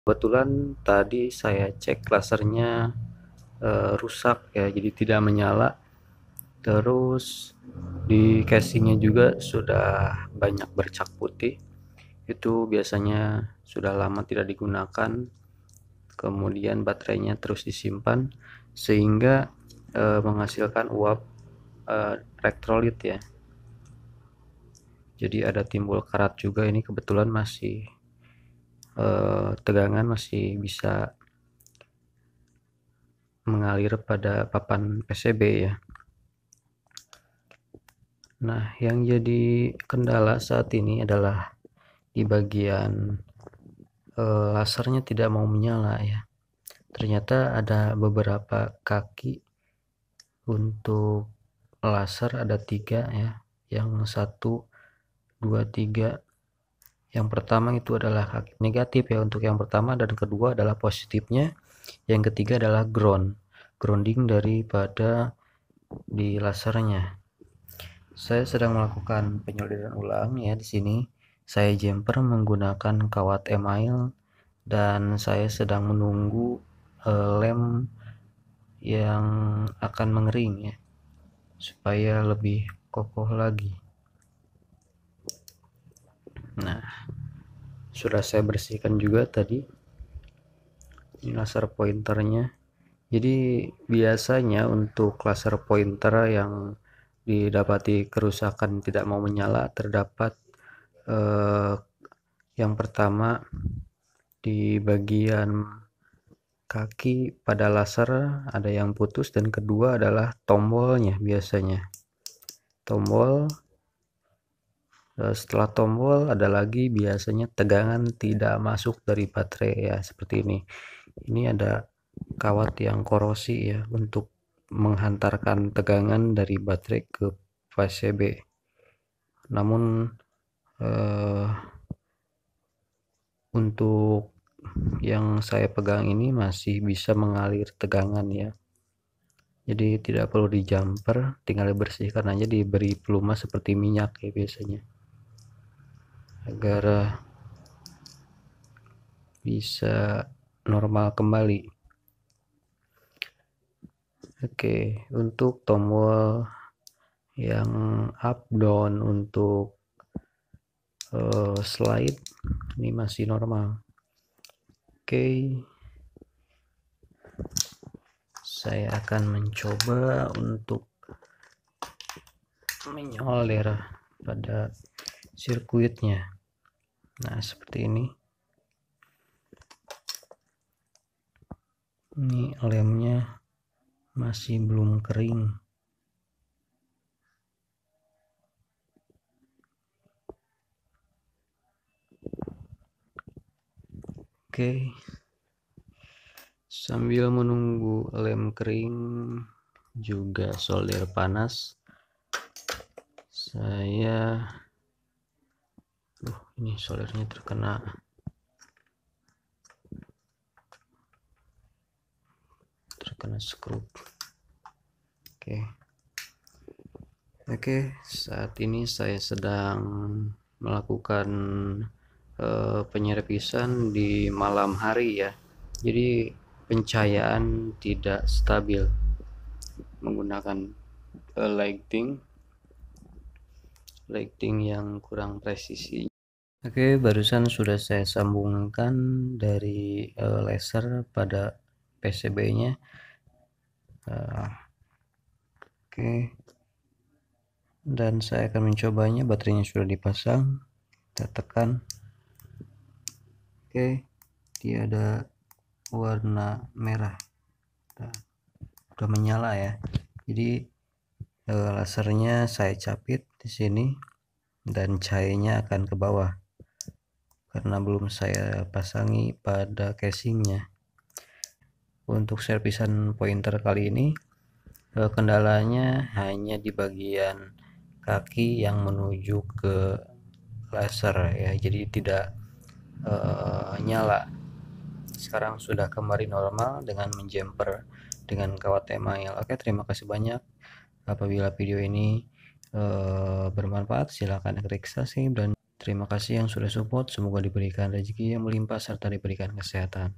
kebetulan tadi saya cek lasernya uh, eh, rusak ya jadi tidak menyala terus di casingnya juga sudah banyak bercak putih itu biasanya sudah lama tidak digunakan kemudian baterainya terus disimpan sehingga e, menghasilkan uap e, elektrolit ya jadi ada timbul karat juga ini kebetulan masih eh, tegangan masih bisa mengalir pada papan PCB ya. Nah, yang jadi kendala saat ini adalah di bagian e, lasernya tidak mau menyala ya. Ternyata ada beberapa kaki untuk laser ada tiga ya, yang satu, dua, tiga, yang pertama itu adalah negatif ya untuk yang pertama dan kedua adalah positifnya. Yang ketiga adalah ground, grounding daripada di lasernya. Saya sedang melakukan penyolderan ulang ya di sini. Saya jumper menggunakan kawat email dan saya sedang menunggu uh, lem yang akan mengering ya supaya lebih kokoh lagi. sudah saya bersihkan juga tadi ini laser pointernya jadi biasanya untuk laser pointer yang didapati kerusakan tidak mau menyala terdapat eh, yang pertama di bagian kaki pada laser ada yang putus dan kedua adalah tombolnya biasanya tombol Eh, setelah tombol ada lagi biasanya tegangan tidak masuk dari baterai ya seperti ini ini ada kawat yang korosi ya untuk menghantarkan tegangan dari baterai ke PCB namun eh, untuk yang saya pegang ini masih bisa mengalir tegangan ya jadi tidak perlu di jumper tinggal dibersihkan aja diberi pelumas seperti minyak ya biasanya agar bisa normal kembali oke untuk tombol yang up down untuk uh, slide ini masih normal oke saya akan mencoba untuk menyolder pada sirkuitnya nah seperti ini ini lemnya masih belum kering oke sambil menunggu lem kering juga solder panas saya Duh, ini solernya terkena terkena skrup oke okay. oke okay, saat ini saya sedang melakukan uh, eh, penyerepisan di malam hari ya jadi pencahayaan tidak stabil menggunakan uh, lighting lighting yang kurang presisi Oke, barusan sudah saya sambungkan dari uh, laser pada PCB-nya. Uh, eh, Oke, dan saya akan mencobanya. Baterainya sudah dipasang, kita tekan. Oke, dia ada warna merah, Sudah menyala ya. Jadi, uh, lasernya saya capit di sini dan cahayanya akan ke bawah karena belum saya pasangi pada casingnya untuk servisan pointer kali ini eh, kendalanya hanya di bagian kaki yang menuju ke laser ya jadi tidak uh, nyala sekarang sudah kembali normal dengan menjemper dengan kawat email oke terima kasih banyak apabila video ini Eh, bermanfaat silahkan klik subscribe dan terima kasih yang sudah support semoga diberikan rezeki yang melimpah serta diberikan kesehatan